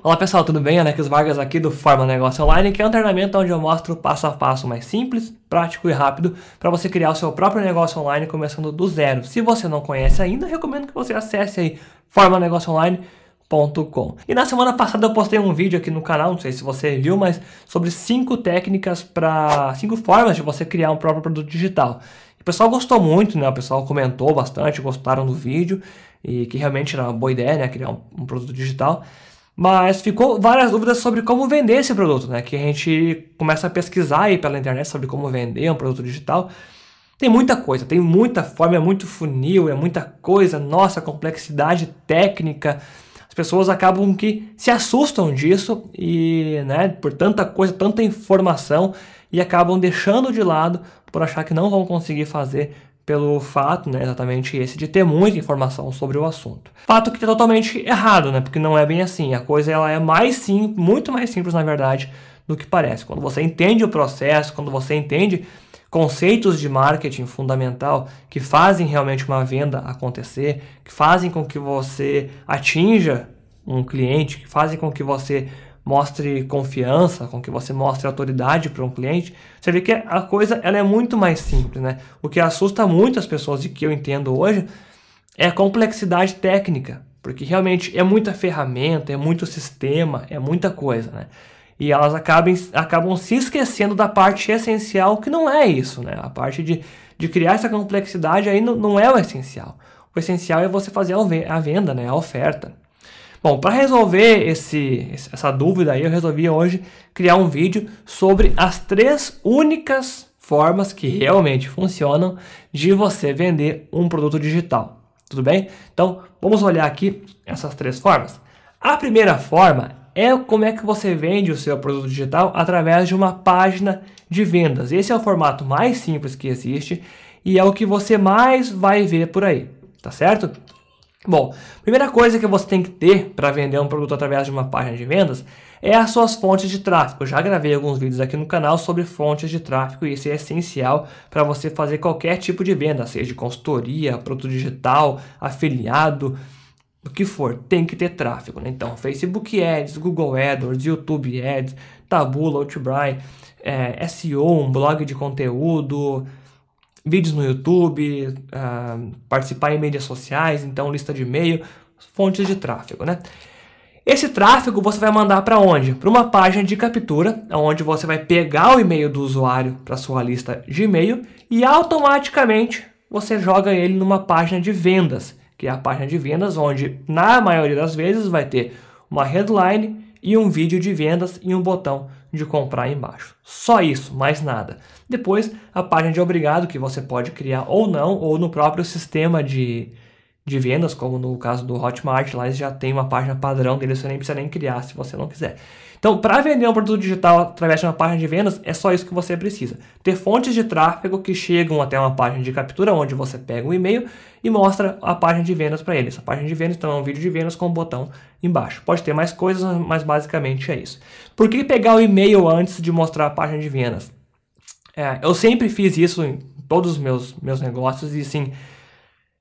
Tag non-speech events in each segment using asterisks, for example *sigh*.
Olá pessoal, tudo bem? Alex Vargas aqui do Forma Negócio Online, que é um treinamento onde eu mostro passo a passo mais simples, prático e rápido para você criar o seu próprio negócio online começando do zero. Se você não conhece ainda, recomendo que você acesse aí formanegocioonline.com. E na semana passada eu postei um vídeo aqui no canal, não sei se você viu, mas sobre cinco técnicas para cinco formas de você criar um próprio produto digital. O pessoal gostou muito, né? O pessoal comentou bastante, gostaram do vídeo e que realmente era uma boa ideia, né? Criar um, um produto digital. Mas ficou várias dúvidas sobre como vender esse produto, né? Que a gente começa a pesquisar aí pela internet sobre como vender um produto digital. Tem muita coisa, tem muita forma, é muito funil, é muita coisa, nossa, complexidade técnica. As pessoas acabam que se assustam disso e, né, por tanta coisa, tanta informação e acabam deixando de lado por achar que não vão conseguir fazer pelo fato, né, exatamente esse, de ter muita informação sobre o assunto. Fato que é totalmente errado, né, porque não é bem assim. A coisa ela é mais simples, muito mais simples, na verdade, do que parece. Quando você entende o processo, quando você entende conceitos de marketing fundamental que fazem realmente uma venda acontecer, que fazem com que você atinja um cliente, que fazem com que você mostre confiança, com que você mostre autoridade para um cliente, você vê que a coisa ela é muito mais simples, né? O que assusta muitas pessoas e que eu entendo hoje é a complexidade técnica, porque realmente é muita ferramenta, é muito sistema, é muita coisa, né? E elas acabem, acabam se esquecendo da parte essencial, que não é isso, né? A parte de, de criar essa complexidade aí não, não é o essencial. O essencial é você fazer a venda, né? A oferta. Bom, para resolver esse, essa dúvida aí, eu resolvi hoje criar um vídeo sobre as três únicas formas que realmente funcionam de você vender um produto digital. Tudo bem? Então, vamos olhar aqui essas três formas. A primeira forma é como é que você vende o seu produto digital através de uma página de vendas. Esse é o formato mais simples que existe e é o que você mais vai ver por aí, tá certo? Bom, primeira coisa que você tem que ter para vender um produto através de uma página de vendas é as suas fontes de tráfego. Eu já gravei alguns vídeos aqui no canal sobre fontes de tráfego e isso é essencial para você fazer qualquer tipo de venda, seja de consultoria, produto digital, afiliado, o que for, tem que ter tráfego. Né? Então, Facebook Ads, Google AdWords, YouTube Ads, Taboola, Outbrain, é, SEO, um blog de conteúdo, vídeos no YouTube, uh, participar em mídias sociais, então lista de e-mail, fontes de tráfego, né? Esse tráfego você vai mandar para onde? Para uma página de captura, onde você vai pegar o e-mail do usuário para sua lista de e-mail e automaticamente você joga ele numa página de vendas, que é a página de vendas onde na maioria das vezes vai ter uma headline e um vídeo de vendas e um botão de comprar embaixo. Só isso, mais nada. Depois, a página de obrigado que você pode criar ou não, ou no próprio sistema de, de vendas, como no caso do Hotmart, lá eles já tem uma página padrão deles, você nem precisa nem criar se você não quiser. Então, para vender um produto digital através de uma página de vendas, é só isso que você precisa. Ter fontes de tráfego que chegam até uma página de captura, onde você pega um e-mail e mostra a página de vendas para eles. A página de vendas então, é um vídeo de vendas com um botão embaixo. Pode ter mais coisas, mas basicamente é isso. Por que pegar o e-mail antes de mostrar a página de vendas? É, eu sempre fiz isso em todos os meus, meus negócios e sim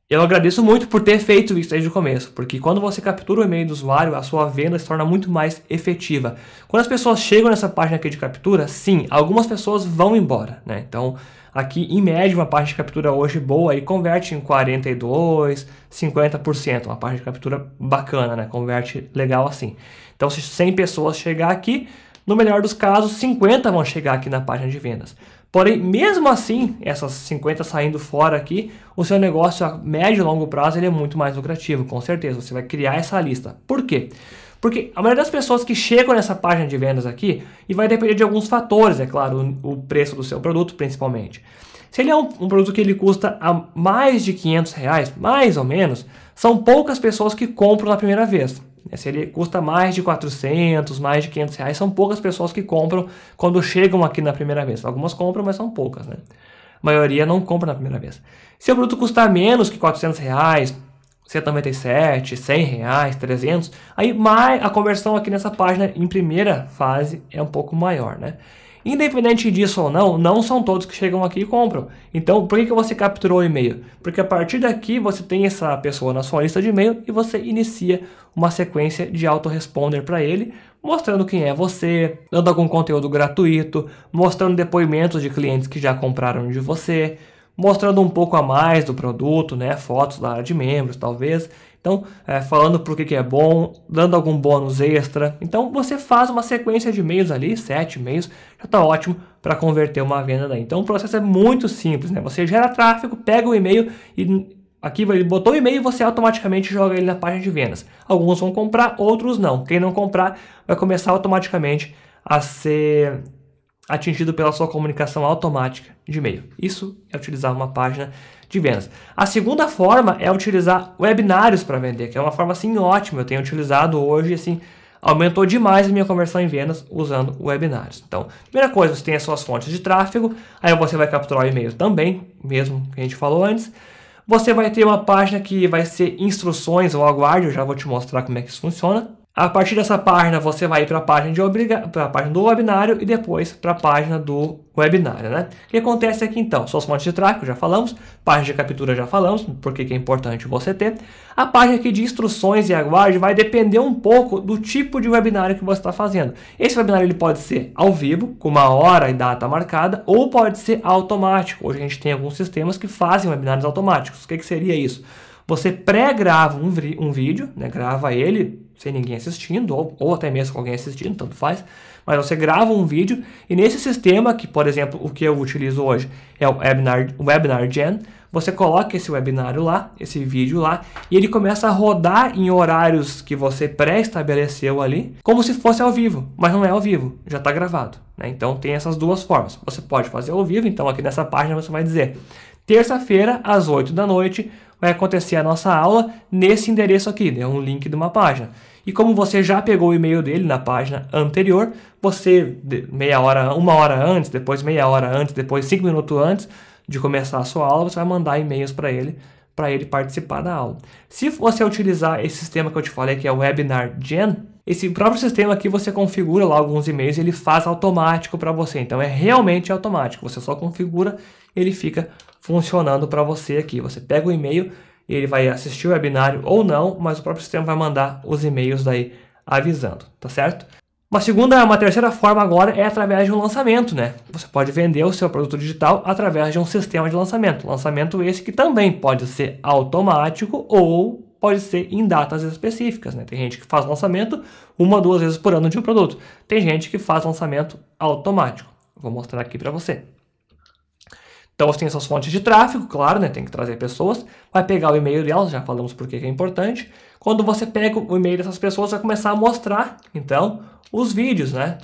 eu agradeço muito por ter feito isso desde o começo, porque quando você captura o e-mail do usuário, a sua venda se torna muito mais efetiva. Quando as pessoas chegam nessa página aqui de captura, sim, algumas pessoas vão embora, né? Então, aqui em média, uma página de captura hoje boa e converte em 42, 50%, uma página de captura bacana, né? Converte legal assim. Então, se 100 pessoas chegar aqui, no melhor dos casos, 50 vão chegar aqui na página de vendas. Porém, mesmo assim, essas 50 saindo fora aqui, o seu negócio a médio e longo prazo ele é muito mais lucrativo, com certeza. Você vai criar essa lista. Por quê? Porque a maioria das pessoas que chegam nessa página de vendas aqui, e vai depender de alguns fatores, é claro, o, preço do seu produto principalmente. Se ele é um, um, produto que ele custa a mais de 500 reais, mais ou menos, são poucas pessoas que compram na primeira vez. Se ele custa mais de 400, mais de 500 reais, são poucas pessoas que compram quando chegam aqui na primeira vez. Algumas compram, mas são poucas, né? A maioria não compra na primeira vez. Se o produto custar menos que 400 reais, 197, 100 reais, 300, aí mais a conversão aqui nessa página em primeira fase é um pouco maior, né? Independente disso ou não, não são todos que chegam aqui e compram. Então, por que, que você capturou o e-mail? Porque a partir daqui você tem essa pessoa na sua lista de e-mail e você inicia uma sequência de autoresponder para ele, mostrando quem é você, dando algum conteúdo gratuito, mostrando depoimentos de clientes que já compraram de você, mostrando um pouco a mais do produto, né? Fotos da área de membros, talvez. Então, é, falando por que, que é bom, dando algum bônus extra. Então, você faz uma sequência de e-mails ali, sete e-mails, já está ótimo para converter uma venda daí. Então, o processo é muito simples, né? Você gera tráfego, pega o e-mail e Aqui ele botou o e-mail e você automaticamente joga ele na página de vendas. Alguns vão comprar, outros não. Quem não comprar vai começar automaticamente a ser atingido pela sua comunicação automática de e-mail. Isso é utilizar uma página de vendas. A segunda forma é utilizar webinários para vender, que é uma forma assim ótima. Eu tenho utilizado hoje assim, aumentou demais a minha conversão em vendas usando webinários. Então, primeira coisa, você tem as suas fontes de tráfego, aí você vai capturar o e-mail também, mesmo que a gente falou antes. Você vai ter uma página que vai ser instruções ou aguarde, eu já vou te mostrar como é que isso funciona. A partir dessa página, você vai para a página, obriga... página do webinário e depois para a página do webinário. Né? O que acontece aqui então? Suas fontes de tráfego, já falamos. Página de captura, já falamos, porque é importante você ter. A página aqui de instruções e aguarde vai depender um pouco do tipo de webinário que você está fazendo. Esse webinário ele pode ser ao vivo, com uma hora e data marcada, ou pode ser automático. Hoje a gente tem alguns sistemas que fazem webinários automáticos. O que, que seria isso? Você pré-grava um, um vídeo, né? grava ele sem ninguém assistindo, ou, ou até mesmo com alguém assistindo, tanto faz. Mas você grava um vídeo e nesse sistema, que por exemplo o que eu utilizo hoje é o Webinar, webinar Gen, você coloca esse webinário lá, esse vídeo lá, e ele começa a rodar em horários que você pré-estabeleceu ali, como se fosse ao vivo, mas não é ao vivo, já está gravado. Né? Então tem essas duas formas. Você pode fazer ao vivo, então aqui nessa página você vai dizer terça-feira às 8 da noite vai acontecer a nossa aula nesse endereço aqui, né? um link de uma página. E como você já pegou o e-mail dele na página anterior, você, meia hora, uma hora antes, depois meia hora antes, depois cinco minutos antes de começar a sua aula, você vai mandar e-mails para ele, para ele participar da aula. Se você utilizar esse sistema que eu te falei, que é o Webinar Gen, esse próprio sistema aqui você configura lá alguns e-mails, ele faz automático para você. Então é realmente automático. Você só configura, ele fica funcionando para você aqui. Você pega o e-mail, e ele vai assistir o webinário ou não, mas o próprio sistema vai mandar os e-mails daí avisando, tá certo? Uma segunda, uma terceira forma agora é através de um lançamento, né? Você pode vender o seu produto digital através de um sistema de lançamento. Lançamento esse que também pode ser automático ou pode ser em datas específicas, né? Tem gente que faz lançamento uma, duas vezes por ano de um produto. Tem gente que faz lançamento automático. Vou mostrar aqui para você. Então você tem essas fontes de tráfego, claro, né? Tem que trazer pessoas. Vai pegar o e-mail delas, já falamos por que é importante. Quando você pega o e-mail dessas pessoas, vai começar a mostrar, então, os vídeos, né?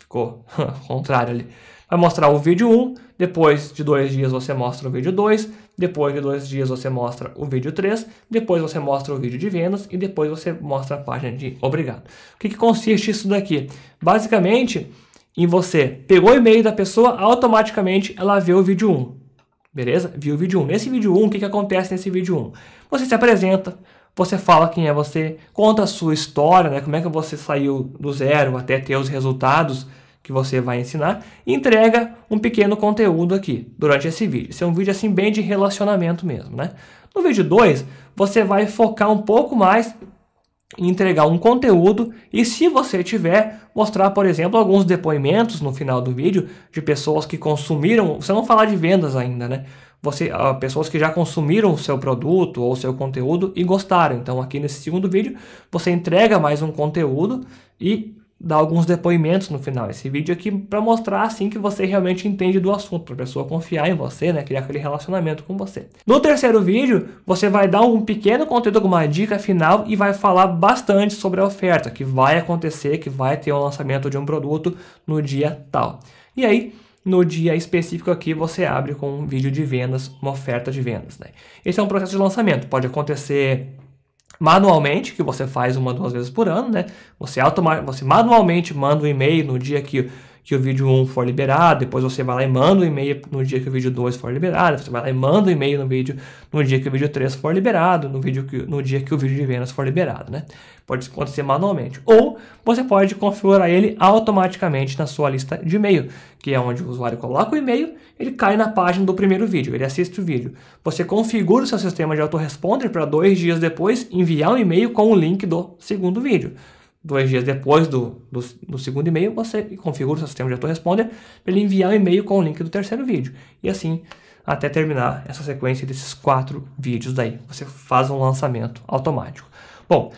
Ficou *laughs* contrário ali. Vai mostrar o vídeo 1, depois de dois dias você mostra o vídeo 2, depois de dois dias você mostra o vídeo 3, depois você mostra o vídeo de Vênus e depois você mostra a página de obrigado. O que, que consiste isso daqui? Basicamente, em você. Pegou o e-mail da pessoa, automaticamente ela vê o vídeo 1. Beleza? Viu o vídeo 1. Nesse vídeo 1, o que, que acontece nesse vídeo 1? Você se apresenta, você fala quem é você, conta a sua história, né? como é que você saiu do zero até ter os resultados que você vai ensinar, e entrega um pequeno conteúdo aqui durante esse vídeo. Esse é um vídeo assim bem de relacionamento mesmo, né? No vídeo 2, você vai focar um pouco mais entregar um conteúdo e se você tiver mostrar, por exemplo, alguns depoimentos no final do vídeo de pessoas que consumiram, você não falar de vendas ainda, né? Você, uh, pessoas que já consumiram o seu produto ou o seu conteúdo e gostaram. Então, aqui nesse segundo vídeo, você entrega mais um conteúdo e dar alguns depoimentos no final. Esse vídeo aqui para mostrar assim que você realmente entende do assunto, para a pessoa confiar em você, né, criar aquele relacionamento com você. No terceiro vídeo, você vai dar um pequeno conteúdo, alguma dica final e vai falar bastante sobre a oferta que vai acontecer, que vai ter o lançamento de um produto no dia tal. E aí, no dia específico aqui você abre com um vídeo de vendas, uma oferta de vendas, né? Esse é um processo de lançamento, pode acontecer manualmente, que você faz uma duas vezes por ano, né? Você, automa você manualmente manda um e-mail no dia que que o vídeo 1 for liberado, depois você vai lá e manda o um e-mail no dia que o vídeo 2 for liberado, você vai lá e manda o um e-mail no vídeo no dia que o vídeo 3 for liberado, no, vídeo que, no dia que o vídeo de vendas for liberado, né? Pode acontecer manualmente. Ou você pode configurar ele automaticamente na sua lista de e-mail, que é onde o usuário coloca o e-mail, ele cai na página do primeiro vídeo, ele assiste o vídeo. Você configura o seu sistema de autoresponder para dois dias depois enviar um e-mail com o link do segundo vídeo dois dias depois do, do, do segundo e-mail, você configura o seu sistema de autoresponder para ele enviar o um e-mail com o link do terceiro vídeo. E assim, até terminar essa sequência desses quatro vídeos daí. Você faz um lançamento automático. Bom,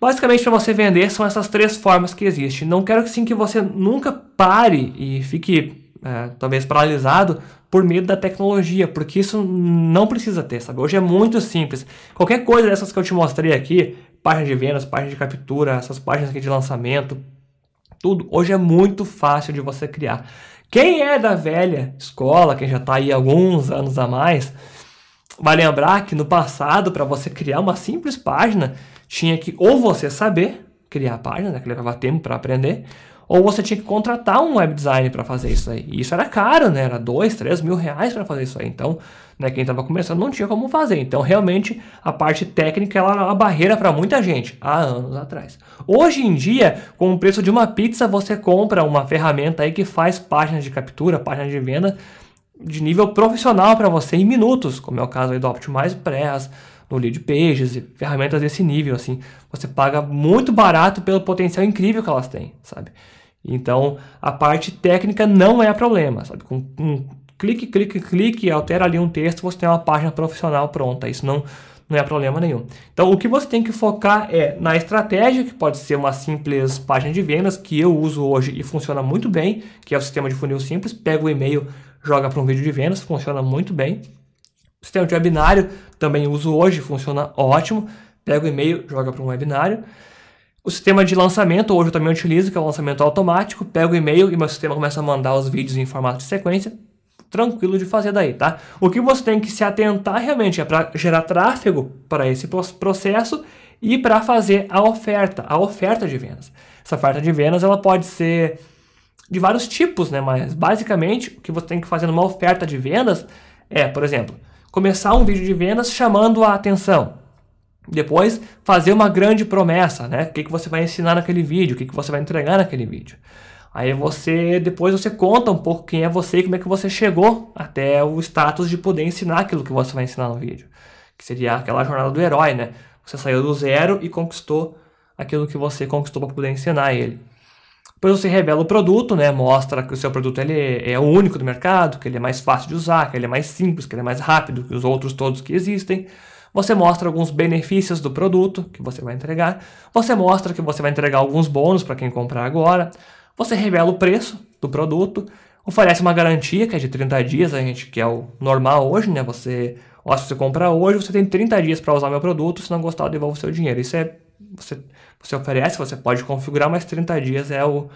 basicamente para você vender são essas três formas que existem. Não quero sim que você nunca pare e fique é, talvez paralisado por medo da tecnologia, porque isso não precisa ter, sabe? Hoje é muito simples. Qualquer coisa dessas que eu te mostrei aqui, página de vendas, página de captura, essas páginas aqui de lançamento, tudo. Hoje é muito fácil de você criar. Quem é da velha escola, quem já está aí alguns anos a mais, vai lembrar que no passado, para você criar uma simples página, tinha que ou você saber criar a página, né, que levava tempo para aprender, ou você tinha que contratar um web designer para fazer isso aí. E isso era caro, né? Era dois, três mil reais para fazer isso aí. Então, né, quem estava começando não tinha como fazer. Então, realmente, a parte técnica ela era uma barreira para muita gente há anos atrás. Hoje em dia, com o preço de uma pizza, você compra uma ferramenta aí que faz páginas de captura, páginas de venda de nível profissional para você em minutos, como é o caso aí do Optimize Press no lead pages e ferramentas desse nível, assim. Você paga muito barato pelo potencial incrível que elas têm, sabe? Então, a parte técnica não é problema, sabe? Com um clique, clique, clique, altera ali um texto, você tem uma página profissional pronta. Isso não não é problema nenhum. Então, o que você tem que focar é na estratégia, que pode ser uma simples página de vendas, que eu uso hoje e funciona muito bem, que é o sistema de funil simples, pega o e-mail, joga para um vídeo de vendas, funciona muito bem. O sistema de webinário também uso hoje, funciona ótimo. Pega o e-mail, joga para um webinário. O sistema de lançamento, hoje eu também utilizo, que é o lançamento automático. Pego o e-mail e meu sistema começa a mandar os vídeos em formato de sequência. Tranquilo de fazer daí, tá? O que você tem que se atentar realmente é para gerar tráfego para esse processo e para fazer a oferta, a oferta de vendas. Essa oferta de vendas ela pode ser de vários tipos, né? Mas basicamente o que você tem que fazer numa oferta de vendas é, por exemplo, começar um vídeo de vendas chamando a atenção. Depois, fazer uma grande promessa, né? O que, que você vai ensinar naquele vídeo, o que, que você vai entregar naquele vídeo. Aí você, depois você conta um pouco quem é você e como é que você chegou até o status de poder ensinar aquilo que você vai ensinar no vídeo. Que seria aquela jornada do herói, né? Você saiu do zero e conquistou aquilo que você conquistou para poder ensinar ele. Depois você revela o produto, né? Mostra que o seu produto ele é o único do mercado, que ele é mais fácil de usar, que ele é mais simples, que ele é mais rápido que os outros todos que existem. Você mostra alguns benefícios do produto que você vai entregar. Você mostra que você vai entregar alguns bônus para quem comprar agora. Você revela o preço do produto. Oferece uma garantia que é de 30 dias, a gente que é o normal hoje, né? Você, ó, se você comprar hoje, você tem 30 dias para usar meu produto, se não gostar, eu devolvo o seu dinheiro. Isso é você, você oferece, você pode configurar, mas 30 dias é o,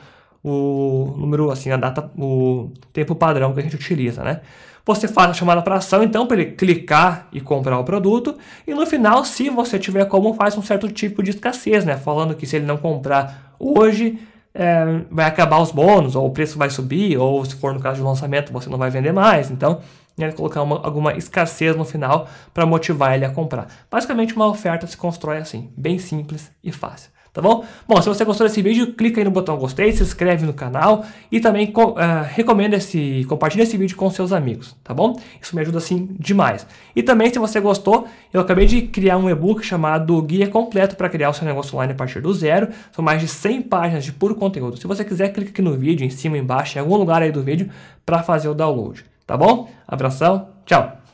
o número, assim, a data, o tempo padrão que a gente utiliza, né? Você faz a chamada para ação, então, para ele clicar e comprar o produto. E no final, se você tiver como, faz um certo tipo de escassez, né? Falando que se ele não comprar hoje, é, vai acabar os bônus, ou o preço vai subir, ou se for no caso de lançamento, você não vai vender mais. Então, né, e ele colocar uma, alguma escassez no final para motivar ele a comprar. Basicamente, uma oferta se constrói assim, bem simples e fácil. Tá bom? Bom, se você gostou desse vídeo, clica aí no botão gostei, se inscreve no canal e também uh, recomenda esse, compartilha esse vídeo com seus amigos, tá bom? Isso me ajuda assim demais. E também, se você gostou, eu acabei de criar um e-book chamado Guia Completo para criar o seu negócio online a partir do zero. São mais de 100 páginas de puro conteúdo. Se você quiser, clica aqui no vídeo, em cima, embaixo, em algum lugar aí do vídeo, para fazer o download. Tá bom? Abração, tchau!